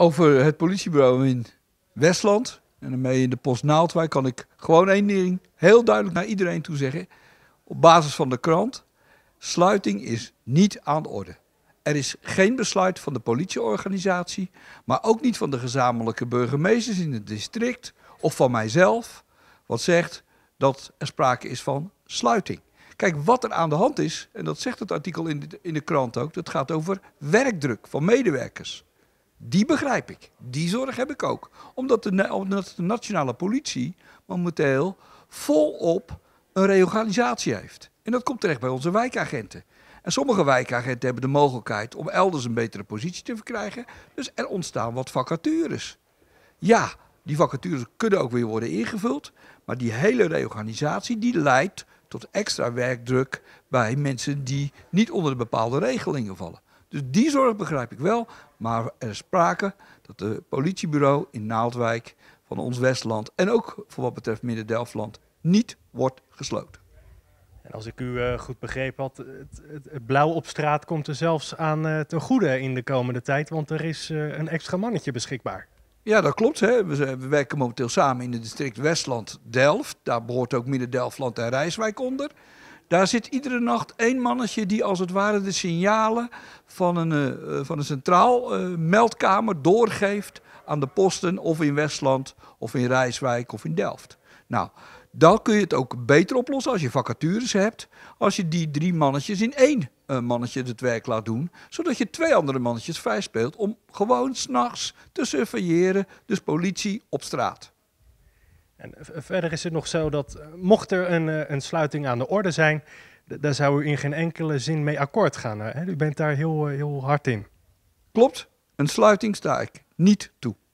over het politiebureau in Westland. En daarmee in de post Naaldwijk kan ik gewoon één ding heel duidelijk naar iedereen toe zeggen. Op basis van de krant. Sluiting is niet aan de orde. Er is geen besluit van de politieorganisatie, maar ook niet van de gezamenlijke burgemeesters in het district of van mijzelf, wat zegt dat er sprake is van sluiting. Kijk, wat er aan de hand is, en dat zegt het artikel in de, in de krant ook, dat gaat over werkdruk van medewerkers. Die begrijp ik. Die zorg heb ik ook. Omdat de, omdat de nationale politie momenteel volop een reorganisatie heeft. En dat komt terecht bij onze wijkagenten. En sommige wijkagenten hebben de mogelijkheid om elders een betere positie te verkrijgen. Dus er ontstaan wat vacatures. Ja, die vacatures kunnen ook weer worden ingevuld. Maar die hele reorganisatie die leidt tot extra werkdruk bij mensen die niet onder de bepaalde regelingen vallen. Dus die zorg begrijp ik wel. Maar er is sprake dat de politiebureau in Naaldwijk van ons Westland en ook voor wat betreft Midden-Delfland niet wordt gesloten. En als ik u eh, goed begrepen had, het, blauw op straat komt er zelfs aan te eh, ten goede in de komende tijd, want er is eh, een extra mannetje beschikbaar. Ja, dat klopt. Hè. We, we, werken momenteel samen in het district Westland-Delft. Daar behoort ook Midden-Delfland en Rijswijk onder. Daar zit iedere nacht één mannetje die als het ware de signalen van een, eh, eh, van een centraal eh, meldkamer doorgeeft aan de posten of in Westland of in Rijswijk of in Delft. Nou, dan kun je het ook beter oplossen als je vacatures hebt, als je die drie mannetjes in één mannetje het werk laat doen, zodat je twee andere mannetjes vrij speelt om gewoon s'nachts te surveilleren, dus politie op straat. En verder is het nog zo dat eh, mocht er een, eh, een sluiting aan de orde zijn, daar zou u in geen enkele zin mee akkoord gaan. Hè? U bent daar heel, eh, heel hard in. Klopt, een sluiting sta ik niet toe.